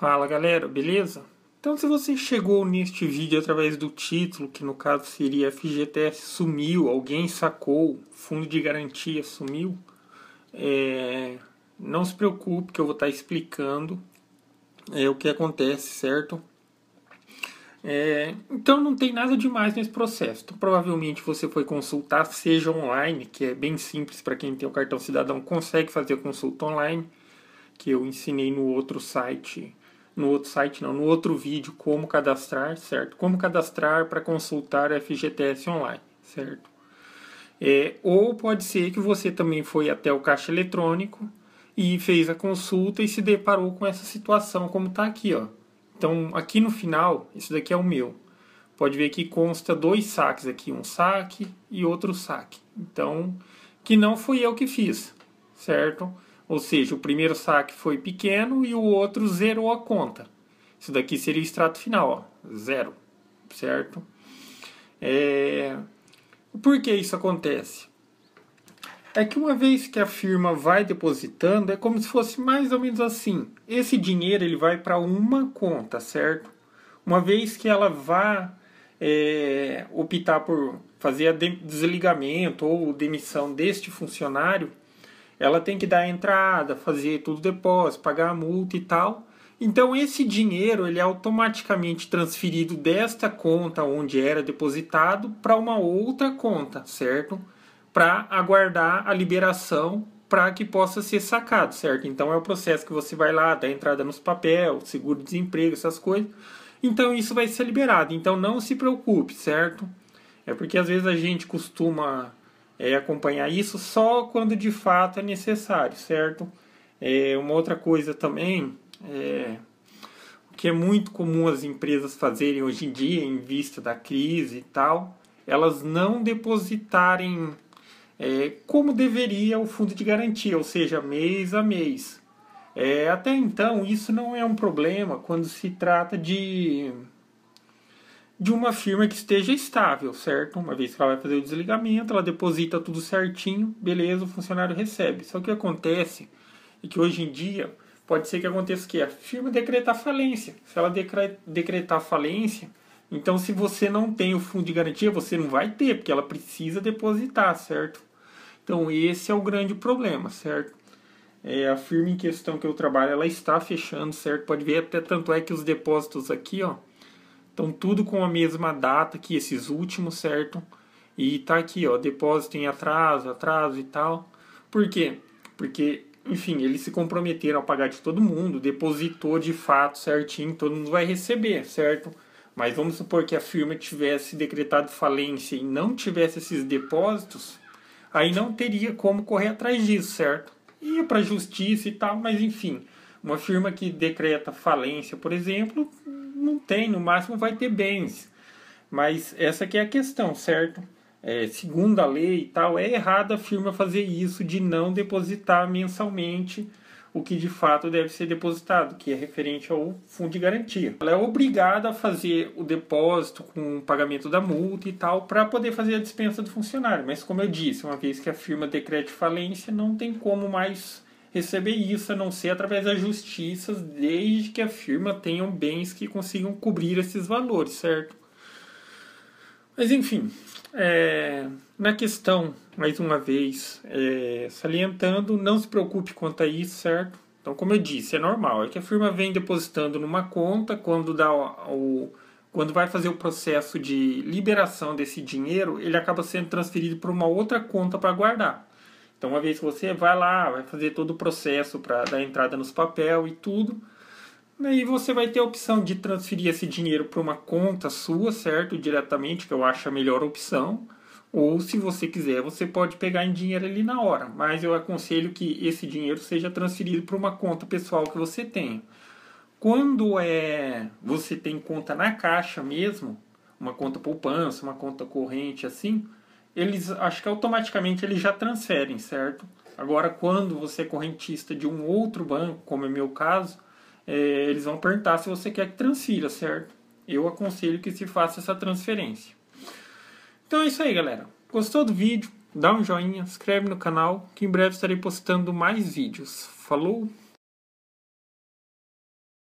Fala galera, beleza? Então, se você chegou neste vídeo através do título, que no caso seria FGTS sumiu, alguém sacou, fundo de garantia sumiu, é... não se preocupe que eu vou estar tá explicando é, o que acontece, certo? É... então não tem nada demais nesse processo. Então, provavelmente você foi consultar, seja online, que é bem simples para quem tem o cartão cidadão, consegue fazer a consulta online, que eu ensinei no outro site no outro site não, no outro vídeo como cadastrar, certo? Como cadastrar para consultar FGTS online, certo? É, ou pode ser que você também foi até o caixa eletrônico e fez a consulta e se deparou com essa situação como está aqui, ó. Então aqui no final, isso daqui é o meu. Pode ver que consta dois saques aqui, um saque e outro saque. Então que não fui eu que fiz, certo? Ou seja, o primeiro saque foi pequeno e o outro zerou a conta. Isso daqui seria o extrato final, ó, zero, certo? É... Por que isso acontece? É que uma vez que a firma vai depositando, é como se fosse mais ou menos assim. Esse dinheiro ele vai para uma conta, certo? Uma vez que ela vá é, optar por fazer a desligamento ou demissão deste funcionário, ela tem que dar a entrada, fazer tudo depósito, pagar a multa e tal. Então esse dinheiro ele é automaticamente transferido desta conta onde era depositado para uma outra conta, certo? Para aguardar a liberação para que possa ser sacado, certo? Então é o processo que você vai lá, dá entrada nos papéis, seguro-desemprego, essas coisas. Então isso vai ser liberado. Então não se preocupe, certo? É porque às vezes a gente costuma é, acompanhar isso só quando de fato é necessário, certo? É, uma outra coisa também, é, que é muito comum as empresas fazerem hoje em dia, em vista da crise e tal, elas não depositarem é, como deveria o fundo de garantia, ou seja, mês a mês. É, até então, isso não é um problema quando se trata de de uma firma que esteja estável, certo? Uma vez que ela vai fazer o desligamento, ela deposita tudo certinho, beleza, o funcionário recebe. Só que acontece é que hoje em dia pode ser que aconteça que a firma decretar falência. Se ela decretar falência, então se você não tem o fundo de garantia, você não vai ter, porque ela precisa depositar, certo? Então esse é o grande problema, certo? É, a firma em questão que eu trabalho, ela está fechando, certo? Pode ver até tanto é que os depósitos aqui, ó, então tudo com a mesma data que esses últimos, certo? E tá aqui, ó, depósito em atraso, atraso e tal. Por quê? Porque, enfim, eles se comprometeram a pagar de todo mundo, depositou de fato certinho, todo mundo vai receber, certo? Mas vamos supor que a firma tivesse decretado falência e não tivesse esses depósitos, aí não teria como correr atrás disso, certo? Ia para a justiça e tal, mas enfim, uma firma que decreta falência, por exemplo, não tem, no máximo vai ter bens. Mas essa que é a questão, certo? É, segundo a lei e tal, é errado a firma fazer isso de não depositar mensalmente o que de fato deve ser depositado, que é referente ao fundo de garantia. Ela é obrigada a fazer o depósito com o pagamento da multa e tal para poder fazer a dispensa do funcionário. Mas como eu disse, uma vez que a firma decrete falência, não tem como mais receber isso, a não ser através das justiças, desde que a firma tenha bens que consigam cobrir esses valores, certo? Mas enfim, é, na questão, mais uma vez, é, salientando, não se preocupe quanto a isso, certo? Então, como eu disse, é normal, é que a firma vem depositando numa conta quando dá o quando vai fazer o processo de liberação desse dinheiro, ele acaba sendo transferido para uma outra conta para guardar. Então, uma vez que você vai lá, vai fazer todo o processo para dar entrada nos papel e tudo, aí né, você vai ter a opção de transferir esse dinheiro para uma conta sua, certo? Diretamente, que eu acho a melhor opção. Ou, se você quiser, você pode pegar em dinheiro ali na hora. Mas eu aconselho que esse dinheiro seja transferido para uma conta pessoal que você tem. Quando é você tem conta na caixa mesmo, uma conta poupança, uma conta corrente assim, eles acho que automaticamente eles já transferem, certo? Agora, quando você é correntista de um outro banco, como é meu caso, é, eles vão perguntar se você quer que transfira, certo? Eu aconselho que se faça essa transferência. Então é isso aí, galera. Gostou do vídeo? Dá um joinha, inscreve no canal, que em breve estarei postando mais vídeos. Falou!